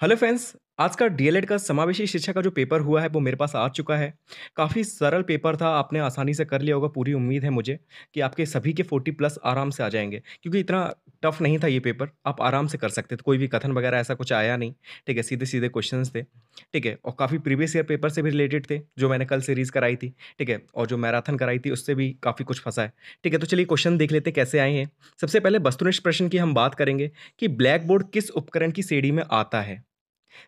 hello friends, आज का DElEd का समावेशी शिक्षा का जो पेपर हुआ है वो मेरे पास आ चुका है काफ़ी सरल पेपर था आपने आसानी से कर लिया होगा पूरी उम्मीद है मुझे कि आपके सभी के 40 प्लस आराम से आ जाएंगे क्योंकि इतना टफ नहीं था ये पेपर आप आराम से कर सकते थे कोई भी कथन वगैरह ऐसा कुछ आया नहीं ठीक है सीधे सीधे क्वेश्चन थे ठीक है और काफ़ी प्रीवियस ईयर पेपर से भी रिलेटेड थे जो मैंने कल सीरीज़ कराई थी ठीक है और जो मैराथन कराई थी उससे भी काफ़ी कुछ फंसा है ठीक है तो चलिए क्वेश्चन देख लेते कैसे आए हैं सबसे पहले वस्तुनिष्ठ प्रश्न की हम बात करेंगे कि ब्लैक बोर्ड किस उपकरण की श्रेणी में आता है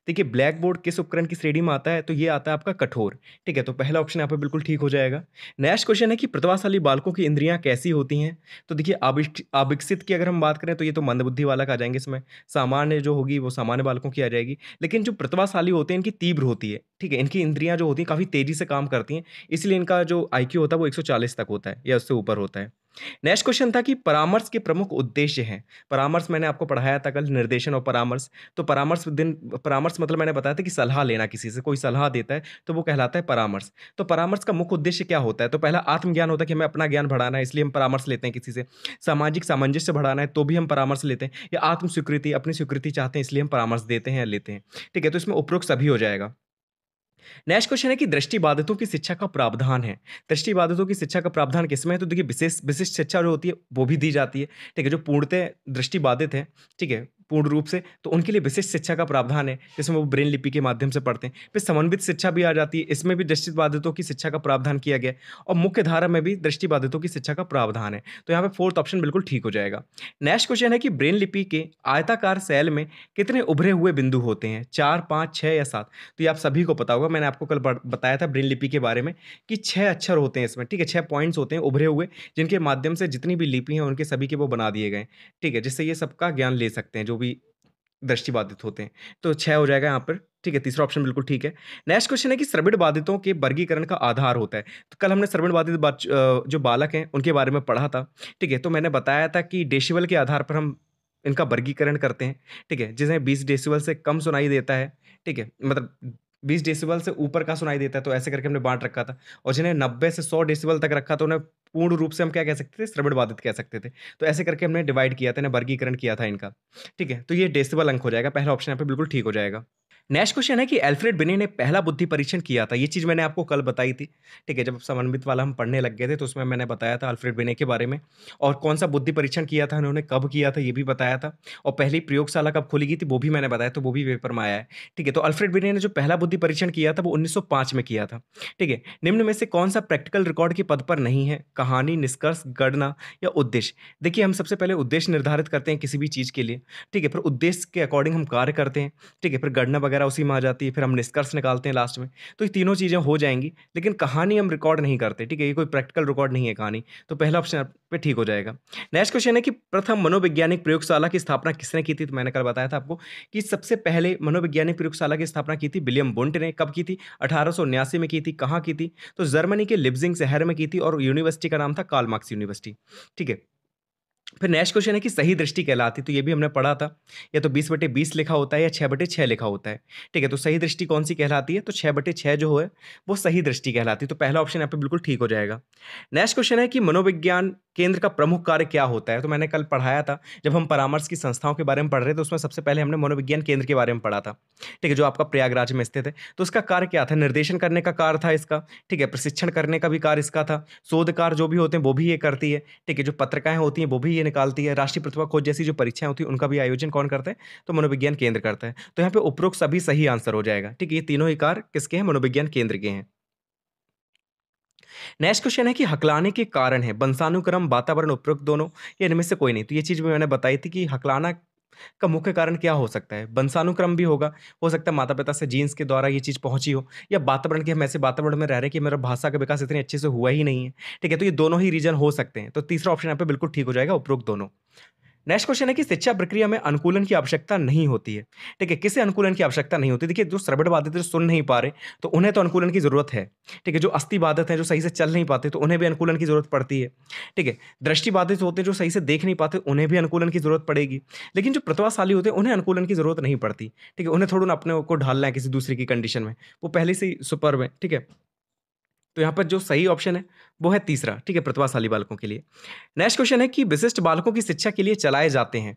देखिए ब्लैक बोर्ड किस उपकरण की श्रेणी में आता है तो ये आता है आपका कठोर ठीक है तो पहला ऑप्शन यहाँ पर बिल्कुल ठीक हो जाएगा नेक्स्ट क्वेश्चन है कि प्रतिभाशाली बालकों की इंद्रियाँ कैसी होती हैं तो देखिए अविकसित की अगर हम बात करें तो ये तो मंदबुद्धि बालक आ जाएंगे इसमें सामान्य जो होगी वो सामान्य बालकों की आ जाएगी लेकिन जो प्रतिभाशाली होते हैं इनकी तीव्र होती है ठीक है इनकी इंद्रियाँ जो होती हैं काफ़ी तेज़ी से काम करती हैं इसलिए इनका जो आई होता है वो एक तक होता है या उससे ऊपर होता है नेक्स्ट क्वेश्चन था कि परामर्श के प्रमुख उद्देश्य हैं परामर्श मैंने आपको पढ़ाया था कल निर्देशन और परामर्श तो परामर्श दिन परामर्श मतलब मैंने बताया था कि सलाह लेना किसी से कोई सलाह देता है तो वो कहलाता है परामर्श तो परामर्श का मुख्य उद्देश्य क्या होता है तो पहला आत्मज्ञान होता है कि हमें अपना ज्ञान बढ़ाना है इसलिए हम परामर्श लेते हैं किसी से सामाजिक सामंजस्य बढ़ाना है तो भी हम परामर्श लेते हैं या आत्म स्वीकृति अपनी स्वीकृति चाहते हैं इसलिए हम परामर्श देते हैं या लेते हैं ठीक है तो इसमें उपरोक्त सभी हो जाएगा नेक्स्ट क्वेश्चन है कि दृष्टि बाधितों की शिक्षा का प्रावधान है दृष्टि बाधितों की शिक्षा का प्रावधान किसमें है तो देखिए विशेष विशिष्ट शिक्षा जो होती है वो भी दी जाती है ठीक है जो पूर्णतः दृष्टि बाधित है ठीक है पूर्ण रूप से तो उनके लिए विशिष्ट शिक्षा का प्रावधान है जिसमें वो ब्रेन लिपि के माध्यम से पढ़ते हैं फिर समन्वित शिक्षा भी आ जाती है इसमें भी दृष्टि बाधितों की शिक्षा का प्रावधान किया गया और मुख्य धारा में भी दृष्टि बाधितों की शिक्षा का प्रावधान है तो यहाँ पर फोर्थ ऑप्शन बिल्कुल ठीक हो जाएगा नेक्स्ट क्वेश्चन है कि ब्रेन लिपि के आयताकार सेल में कितने उभरे हुए बिंदु होते हैं चार पाँच छः या सात तो ये आप सभी को पता होगा मैंने आपको कल बताया था ब्रेन लिपि के बारे में कि छः अक्षर होते हैं इसमें ठीक है छः पॉइंट्स होते हैं उभरे हुए जिनके माध्यम से जितनी भी लिपि हैं उनके सभी के वो बना दिए गए ठीक है जिससे ये सबका ज्ञान ले सकते हैं जो भी दृष्टि बाधित होते हैं तो छः हो जाएगा यहाँ पर ठीक है तीसरा ऑप्शन बिल्कुल ठीक है नेक्स्ट क्वेश्चन है कि सर्विण बाधितों के वर्गीकरण का आधार होता है तो कल हमने सर्विण बाधित जो बालक हैं उनके बारे में पढ़ा था ठीक है तो मैंने बताया था कि डेसिबल के आधार पर हम इनका वर्गीकरण करते हैं ठीक है जिसे बीस डेसिबल से कम सुनाई देता है ठीक है मतलब बीस डेसिबल से ऊपर का सुनाई देता है तो ऐसे करके हमने बांट रखा था और जिन्हें नब्बे से सौ डेसिबल तक रखा था उन्हें पूर्ण रूप से हम क्या कह सकते थे श्रवण बाधित कह सकते थे तो ऐसे करके हमने डिवाइड किया था वर्गीकरण किया था इनका ठीक है तो ये डेसिबल अंक हो जाएगा पहला ऑप्शन यहाँ पे बिल्कुल ठीक हो जाएगा नेक्स्ट क्वेश्चन है कि एल्फ्रेड बिने ने पहला बुद्धि परीक्षण किया था ये चीज़ मैंने आपको कल बताई थी ठीक है जब समन्वित वाला हम पढ़ने लग गए थे तो उसमें मैंने बताया था अल्फ्रेड बिने के बारे में और कौन सा बुद्धि परीक्षण किया था उन्होंने कब किया था ये भी बताया था और पहली प्रयोगशाला कब खोली गई थी वो भी मैंने बताया तो वो भी पेपर में आया है ठीक है तो अल्फ्रेड बिने ने जो पहला बुद्धि परीक्षण किया था वो उन्नीस में किया था ठीक है निम्न में से कौन सा प्रैक्टिकल रिकॉर्ड के पद पर नहीं है कहानी निष्कर्ष गणना या उद्देश्य देखिए हम सबसे पहले उद्देश्य निर्धारित करते हैं किसी भी चीज़ के लिए ठीक है फिर उद्देश्य के अकॉर्डिंग हम कार्य करते हैं ठीक है फिर गणना वगैरह वगैरह उसी में आ जाती है फिर हम निष्कर्ष निकालते हैं लास्ट में तो ये तीनों चीज़ें हो जाएंगी लेकिन कहानी हम रिकॉर्ड नहीं करते ठीक है ये कोई प्रैक्टिकल रिकॉर्ड नहीं है कहानी तो पहला ऑप्शन पे ठीक हो जाएगा नेक्स्ट क्वेश्चन है कि प्रथम मनोवैज्ञानिक प्रयोगशाला की स्थापना किसने की थी तो मैंने कल बताया था आपको कि सबसे पहले मनोवैज्ञानिक प्रयोगशाला की स्थापना की थी विलियम बुंट ने कब की थी अठारह में की थी कहाँ की थी तो जर्मनी के लिब्जिंग शहर में की थी और यूनिवर्सिटी का नाम था कालमार्क्स यूनिवर्सिटी ठीक है फिर नेक्स्ट क्वेश्चन है कि सही दृष्टि कहलाती तो ये भी हमने पढ़ा था या तो बीस बटे बीस लिखा होता है या छः बटे छः लिखा होता है ठीक है तो सही दृष्टि कौन सी कहलाती है तो छः बटे छः जो है वो सही दृष्टि कहलाती है तो पहला ऑप्शन यहाँ पे बिल्कुल ठीक हो जाएगा नेक्स्ट क्वेश्चन है कि मनोविज्ञान केंद्र का प्रमुख कार्य क्या होता है तो मैंने कल पढ़ाया था जब हम परामर्श की संस्थाओं के बारे में पढ़ रहे थे उसमें सबसे पहले हमने मनोविज्ञान केंद्र के बारे में पढ़ा था ठीक है जो आपका प्रयागराज में स्थित है तो उसका कार्य क्या था निर्देशन करने का कार्य था इसका ठीक है प्रशिक्षण करने का भी कार्य इसका था शोध कार्य जो भी होते हैं वो भी ये करती है ठीक है जो पत्रिकाएं होती हैं वो भी ये निकालती है राष्ट्रीय प्रतिभा खोज जैसी जो परीक्षाएं होती हैं उनका भी आयोजन कौन करता है तो मनोविज्ञान केंद्र करता है तो यहाँ पर उपरोक्त सभी सही आंसर हो जाएगा ठीक है ये तीनों ही कार्य किसके हैं मनोविज्ञान केंद्र के हैं नेक्स्ट क्वेश्चन है कि हकलाने के कारण है वंशानुक्रम वातावरण उपयुक्त दोनों या इनमें से कोई नहीं तो ये चीज़ भी मैंने बताई थी कि हकलाना का मुख्य कारण क्या हो सकता है वंशानुक्रम भी होगा हो सकता है माता पिता से जीन्स के द्वारा ये चीज़ पहुंची हो या वातावरण के हम ऐसे वातावरण में रह रहे कि मेरा भाषा का विकास इतने अच्छे से हुआ ही नहीं है ठीक है तो ये दोनों ही रीजन हो सकते हैं तो तीसरा ऑप्शन यहाँ पे बिल्कुल ठीक हो जाएगा उपरोक्त दोनों नेक्स्ट क्वेश्चन है कि शिक्षा प्रक्रिया में अनुकूलन की आवश्यकता नहीं होती है ठीक है किसे अनुकूलन की आवश्यकता नहीं होती देखिए जो सरबड़वादित जो तो सुन नहीं पा रहे तो उन्हें तो अनुकूलन की जरूरत है ठीक है जो अस्थि बाधित हैं जो सही से चल नहीं पाते तो उन्हें भी अनुकूलन की जरूरत पड़ती है ठीक है दृष्टिबाधित होते हैं जो सही से देख नहीं पाते उन्हें भी अनुकूलन की जरूरत पड़ेगी लेकिन जो प्रतिभाशाली होते हैं उन्हें अनुकूलन की जरूरत नहीं पड़ती ठीक है उन्हें थोड़ा अपने को ढालना है किसी दूसरे की कंडीशन में वो पहले से ही सुपर में ठीक है तो यहाँ पर जो सही ऑप्शन है वो है तीसरा ठीक है प्रतिभाशाली बालकों के लिए नेक्स्ट क्वेश्चन है कि विशिष्ट बालकों की शिक्षा के लिए चलाए जाते हैं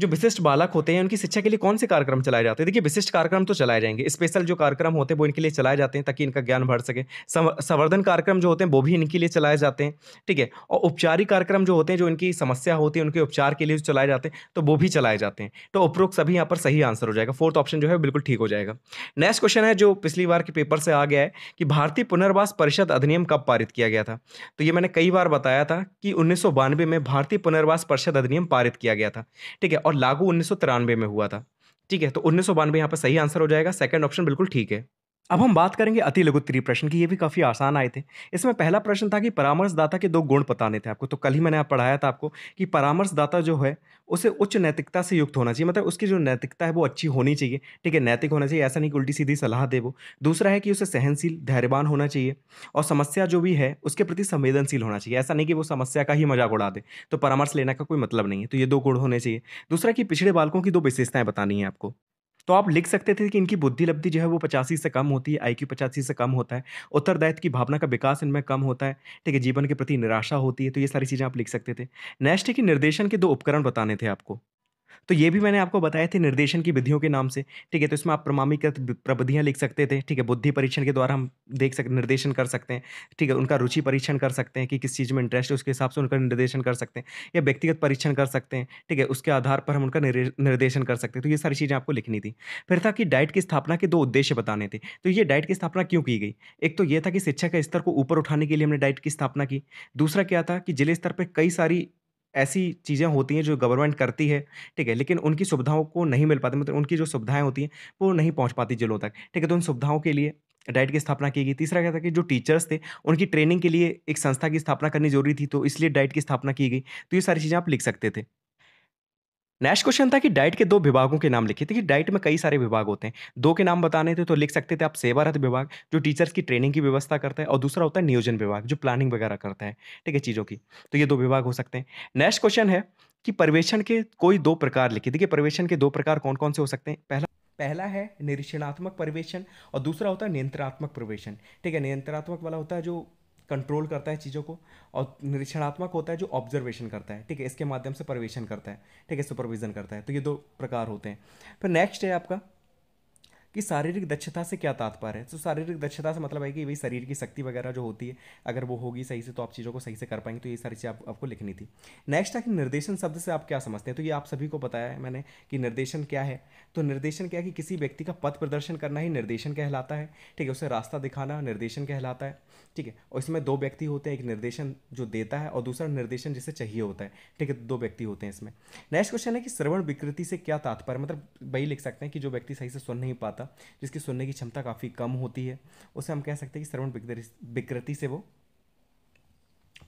जो विशिष्ट बालक होते हैं उनकी शिक्षा के लिए कौन से कार्यक्रम चलाए जाते हैं देखिए विशिष्ट कार्यक्रम तो चलाए जाएंगे स्पेशल जो कार्यक्रम होते हैं वो इनके लिए चलाए जाते हैं ताकि इनका ज्ञान बढ़ सके संवर्धन कार्यक्रम जो होते हैं वो भी इनके लिए चलाए जाते हैं ठीक है और उपचारी कार्यक्रम जो होते हैं जो इनकी समस्या होती है उनके उपचार के लिए चलाए जाते हैं तो वो भी चलाए जाते हैं तो उपरोक्त सभी यहाँ पर सही आंसर हो जाएगा फोर्थ ऑप्शन जो है बिल्कुल ठीक हो जाएगा नेक्स्ट क्वेश्चन है जो पिछली बार के पेपर से आ गया है कि भारतीय पुनर्वास परिषद अधिनियम कब पारित किया गया था तो ये मैंने कई बार बताया था कि उन्नीस में भारतीय पुनर्वास परिषद अधिनियम पारित किया गया था ठीक है और लागू उन्नीस में हुआ था ठीक है तो उन्नीस सौ बानवे यहाँ पर सही आंसर हो जाएगा सेकंड ऑप्शन बिल्कुल ठीक है अब हम बात करेंगे अति त्रि प्रश्न की ये भी काफ़ी आसान आए थे इसमें पहला प्रश्न था कि परामर्शदाता के दो गुण बताने थे आपको तो कल ही मैंने आप पढ़ाया था आपको कि परामर्शदाता जो है उसे उच्च नैतिकता से युक्त होना चाहिए मतलब उसकी जो नैतिकता है वो अच्छी होनी चाहिए ठीक है नैतिक होना चाहिए ऐसा नहीं कि उल्टी सीधी सलाह दे वो दूसरा है कि उसे सहनशील धैर्यवान होना चाहिए और समस्या जो भी है उसके प्रति संवेदनशील होना चाहिए ऐसा नहीं कि वो समस्या का ही मजाक उड़ा दे तो परामर्श लेने का कोई मतलब नहीं है तो ये दो गुण होने चाहिए दूसरा कि पिछड़े बालकों की दो विशेषताएँ बतानी है आपको तो आप लिख सकते थे कि इनकी बुद्धि लब्धि जो है वो पचासी से कम होती है आई क्यू पचासी से कम होता है उत्तरदायित्व की भावना का विकास इनमें कम होता है ठीक है जीवन के प्रति निराशा होती है तो ये सारी चीज़ें आप लिख सकते थे नेक्स्ट है कि निर्देशन के दो उपकरण बताने थे आपको तो ये भी मैंने आपको बताए थे निर्देशन की विधियों के नाम से ठीक है तो इसमें आप प्रमाणिकृत प्रविधियाँ लिख सकते थे ठीक है बुद्धि परीक्षण के द्वारा हम देख सक निर्देशन कर सकते हैं ठीक है उनका रुचि परीक्षण कर सकते हैं कि किस चीज़ में इंटरेस्ट है उसके हिसाब से उनका निर्देशन कर सकते हैं या व्यक्तिगत परीक्षण कर सकते हैं ठीक है उसके आधार पर हम उनका निर्देशन कर सकते हैं तो ये सारी चीज़ें आपको लिखनी थी फिर था कि डाइट की स्थापना के दो उद्देश्य बताने थे तो ये डाइट की स्थापना क्यों की गई एक तो ये था कि शिक्षा के स्तर को ऊपर उठाने के लिए हमने डाइट की स्थापना की दूसरा क्या था कि जिले स्तर पर कई सारी ऐसी चीज़ें होती हैं जो गवर्नमेंट करती है ठीक है लेकिन उनकी सुविधाओं को नहीं मिल पाती मतलब उनकी जो सुविधाएं होती हैं वो नहीं पहुंच पाती जिलों तक ठीक है तो उन सुविधाओं के लिए डाइट की स्थापना की गई तीसरा क्या था कि जो टीचर्स थे उनकी ट्रेनिंग के लिए एक संस्था की स्थापना करनी जरूरी थी तो इसलिए डाइट की स्थापना की गई तो ये सारी चीज़ें आप लिख सकते थे नेक्स्ट क्वेश्चन था कि डाइट के दो विभागों के नाम लिखे थे कि डाइट में कई सारे विभाग होते हैं दो के नाम बताने थे तो लिख सकते थे आप सेवारत विभाग जो टीचर्स की ट्रेनिंग की व्यवस्था करता है और दूसरा होता है नियोजन विभाग जो प्लानिंग वगैरह करता है ठीक है चीज़ों की तो ये दो विभाग हो सकते हैं नेक्स्ट क्वेश्चन है कि पर्यवेक्षण के कोई दो प्रकार लिखे देखिए पर्यवेक्षण के दो प्रकार कौन कौन से हो सकते हैं पहला पहला है निरीक्षणात्मक पर्यवेक्षण और दूसरा होता है नियंत्रणात्मक पर्यवेक्षण ठीक है नियंत्रणात्मक वाला होता है जो कंट्रोल करता है चीज़ों को और निरीक्षणात्मक होता है जो ऑब्जर्वेशन करता है ठीक है इसके माध्यम से परवेशन करता है ठीक है सुपरविजन करता है तो ये दो प्रकार होते हैं फिर नेक्स्ट है आपका कि शारीरिक दक्षता से क्या तात्पर्य है तो शारीरिक दक्षता से मतलब है कि भाई शरीर की शक्ति वगैरह जो होती है अगर वो होगी सही से तो आप चीज़ों को सही से कर पाएंगे तो ये सारी चीज़ आप, आपको लिखनी थी नेक्स्ट है कि निर्देशन शब्द से आप क्या समझते हैं तो ये आप सभी को बताया है मैंने कि निर्देशन क्या है तो निर्देशन क्या है कि किसी व्यक्ति का पथ प्रदर्शन करना ही निर्देशन कहलाता है ठीक है उसे रास्ता दिखाना निर्देशन कहलाता है ठीक है और इसमें दो व्यक्ति होते हैं एक निर्देशन जो देता है और दूसरा निर्देशन जिसे चाहिए होता है ठीक है तो दो व्यक्ति होते हैं इसमें नेक्स्ट क्वेश्चन है कि श्रवण विकृति से क्या तात्पर्य मतलब वही लिख सकते हैं कि जो व्यक्ति सही से सुन नहीं पाता होता जिसकी सुनने की क्षमता काफ़ी कम होती है उसे हम कह सकते हैं कि श्रवण विकृति से वो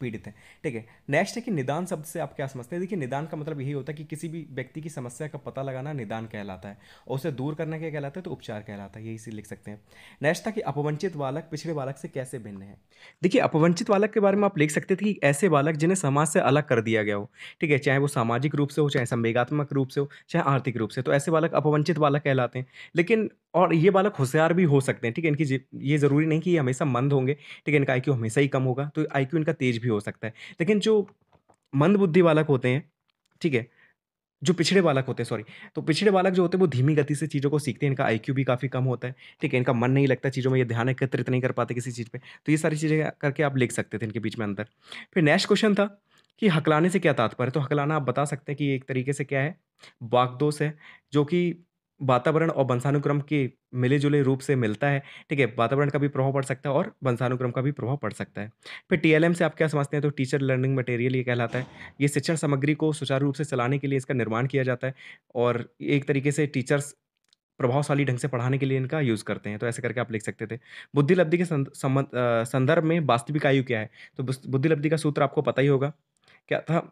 पीड़ित हैं ठीक है नेक्स्ट है कि निदान शब्द से आप क्या समझते हैं देखिए निदान का मतलब यही होता है कि किसी भी व्यक्ति की समस्या का पता लगाना निदान कहलाता है और उसे दूर करना क्या कहलाता है तो उपचार कहलाता है यही से लिख सकते हैं नेक्स्ट था कि अपवंचित बालक पिछड़े बालक से कैसे भिन्न है देखिए अपवंचित बालक के बारे में आप लिख सकते थे कि ऐसे बालक जिन्हें समाज से अलग कर दिया गया हो ठीक है चाहे वो सामाजिक रूप से हो चाहे संवेगात्मक रूप से हो चाहे आर्थिक रूप से तो ऐसे बालक अपवंचित बालक कहलाते हैं लेकिन और ये बालक होशियार भी हो सकते हैं ठीक है इनकी ये ज़रूरी नहीं कि ये हमेशा मंद होंगे ठीक है इनका आई हमेशा ही कम होगा तो आई इनका तेज भी हो सकता है लेकिन जो मंद बुद्धि बालक होते हैं ठीक है जो पिछड़े बालक होते हैं सॉरी तो पिछड़े बालक जो होते हैं वो धीमी गति से चीज़ों को सीखते हैं इनका आईक्यू भी काफ़ी कम होता है ठीक है इनका मन नहीं लगता चीज़ों में ये ध्यान एकत्रित नहीं कर पाते किसी चीज़ पे तो ये सारी चीज़ें करके आप लिख सकते थे इनके बीच में अंतर फिर नेक्स्ट क्वेश्चन था कि हकलाने से क्या तात्पर्य तो हकलाना आप बता सकते हैं कि एक तरीके से क्या है वाकदोष है जो कि वातावरण और वंशानुक्रम के मिले-जुले रूप से मिलता है, ठीक है? वातावरण का भी प्रभाव पड़ सकता है और वंशानुक्रम का भी प्रभाव पड़ सकता है। फिर टीएलएम से आप क्या समझते हैं? तो टीचर लर्निंग मटेरियल ये कहलाता है। ये शिक्षण सामग्री को सुचारू रूप से चलाने के लिए इसका निर्माण किया जाता है और एक तरीके से टीचर्स प्रभावशाली ढंग से पढ़ाने के लिए इनका यूज़ करते हैं। तो ऐसे करके आप लिख सकते थे। बुद्धिलब्धि के संबंध संदर्भ में वास्तविक आयु क्या है? तो बुद्धिलब्धि का सूत्र आपको पता ही होगा। क्या था?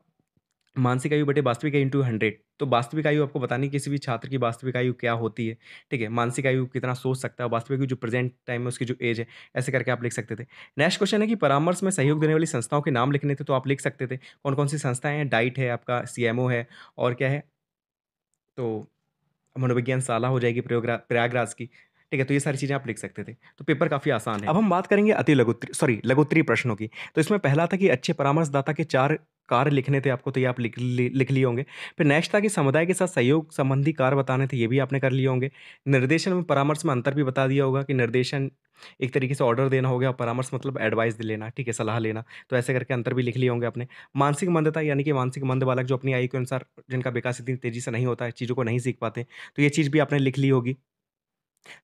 मानसिक आयु बटे वास्तविक आयु इंटू हंड्रेड तो वास्तविक आयु आपको बतानी किसी भी छात्र की वास्तविक आयु क्या होती है ठीक है मानसिक आयु कितना सोच सकता है वास्तविक आयु जो प्रेजेंट टाइम में उसकी जो एज है ऐसे करके आप लिख सकते थे नेक्स्ट क्वेश्चन है कि परामर्श में सहयोग देने वाली संस्थाओं के नाम लिखने थे तो आप लिख सकते थे कौन कौन सी संस्थाएं हैं डाइट है आपका सी है और क्या है तो मनोविज्ञान शाला हो जाएगी प्रयोगरा प्रयागराज की ठीक है तो ये सारी चीज़ें आप लिख सकते थे तो पेपर काफ़ी आसान है अब हम बात करेंगे अति लघुत्री सॉरी लघुत्री प्रश्नों की तो इसमें पहला था कि अच्छे परामर्शदाता के चार कार्य लिखने थे आपको तो ये आप लिख लिख लिए होंगे फिर नेक्स्ट था कि समुदाय के साथ सहयोग संबंधी कार्य बताने थे ये भी आपने कर लिए होंगे निर्देशन में परामर्श में अंतर भी बता दिया होगा कि निर्देशन एक तरीके से ऑर्डर देना हो गया परामर्श मतलब एडवाइस लेना ठीक है सलाह लेना तो ऐसे करके अंतर भी लिख लिए होंगे अपने मानसिक मंदता यानी कि मानसिक मंद बालक जो अपनी आयु के अनुसार जिनका विकास इतनी तेजी से नहीं होता है चीज़ों को नहीं सीख पाते तो ये चीज़ भी आपने लिख ली होगी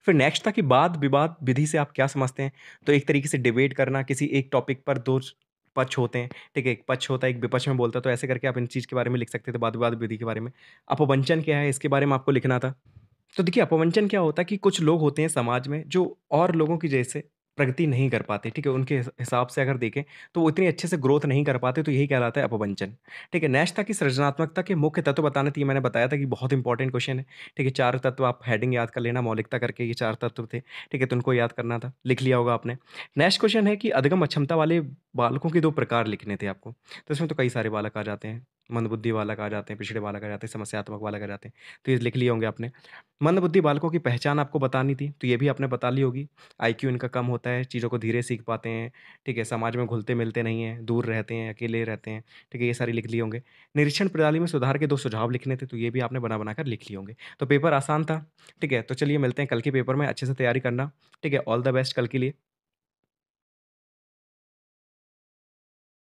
फिर नेक्स्ट था कि वाद विवाद विधि से आप क्या समझते हैं तो एक तरीके से डिबेट करना किसी एक टॉपिक पर दो पक्ष होते हैं ठीक है एक पक्ष होता है एक विपक्ष में बोलता है तो ऐसे करके आप इन चीज़ के बारे में लिख सकते थे वाद विवाद विधि के बारे में अपवंचन क्या है इसके बारे में आपको लिखना था तो देखिए अपवंचन क्या होता है कि कुछ लोग होते हैं समाज में जो और लोगों की जैसे प्रगति नहीं कर पाते, ठीक है? उनके हिसाब से अगर देखें, तो वो इतनी अच्छे से ग्रोथ नहीं कर पाते, तो यही कहलाता है अपवंचन, ठीक है? नैशता की सृजनात्मकता के मुख्य तत्व बताने थे, तो मैंने बताया था कि बहुत इंपॉर्टेंट क्वेश्चन है, ठीक है? चार तत्व आप हेडिंग याद कर लेना, मौलिकता करके ये चार तत्व थे, ठीक है? तो उनको याद करना था, लिख लिया होगा आपने। नेक्स्ट क्वेश्चन है कि अधगम अक्षमता वाले बालकों के दो प्रकार लिखने थे आपको, तो इसमें तो कई सारे बालक आ जाते हैं। मंदबुद्धि बालक आ जाते हैं, पिछड़े बालक आ जाते हैं, समस्यात्मक बालक आ जाते हैं, तो ये लिख लिए होंगे आपने। मंदबुद्धि बालकों की पहचान आपको बतानी थी, तो ये भी आपने बता ली होगी। आईक्यू इनका कम होता है, चीज़ों को धीरे सीख पाते हैं, ठीक है, समाज में घुलते-मिलते नहीं हैं, दूर रहते हैं, अकेले रहते हैं, ठीक है, ये सारी लिख लिए होंगे। निरीक्षण प्रणाली में सुधार के दो सुझाव लिखने थे, तो ये भी आपने बना-बना कर लिख लिए होंगे। तो पेपर आसान था, ठीक है, तो चलिए मिलते हैं कल के पेपर में अच्छे से तैयारी करना, ठीक है, ऑल द बेस्ट कल के लिए।